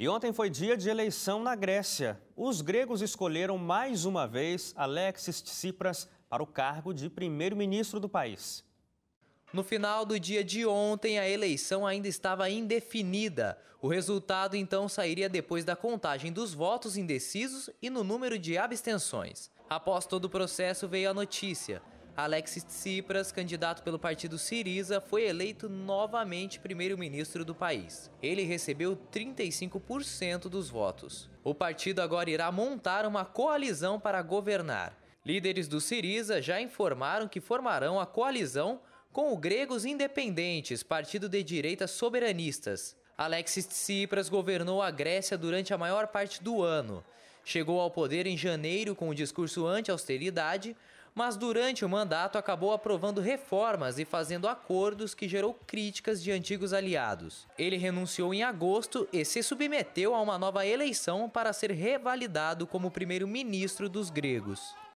E ontem foi dia de eleição na Grécia. Os gregos escolheram mais uma vez Alexis Tsipras para o cargo de primeiro-ministro do país. No final do dia de ontem, a eleição ainda estava indefinida. O resultado então sairia depois da contagem dos votos indecisos e no número de abstenções. Após todo o processo veio a notícia. Alexis Tsipras, candidato pelo partido Siriza, foi eleito novamente primeiro-ministro do país. Ele recebeu 35% dos votos. O partido agora irá montar uma coalizão para governar. Líderes do Siriza já informaram que formarão a coalizão com o Gregos Independentes, partido de direita soberanistas. Alexis Tsipras governou a Grécia durante a maior parte do ano. Chegou ao poder em janeiro com o um discurso anti-austeridade, mas durante o mandato acabou aprovando reformas e fazendo acordos que gerou críticas de antigos aliados. Ele renunciou em agosto e se submeteu a uma nova eleição para ser revalidado como primeiro-ministro dos gregos.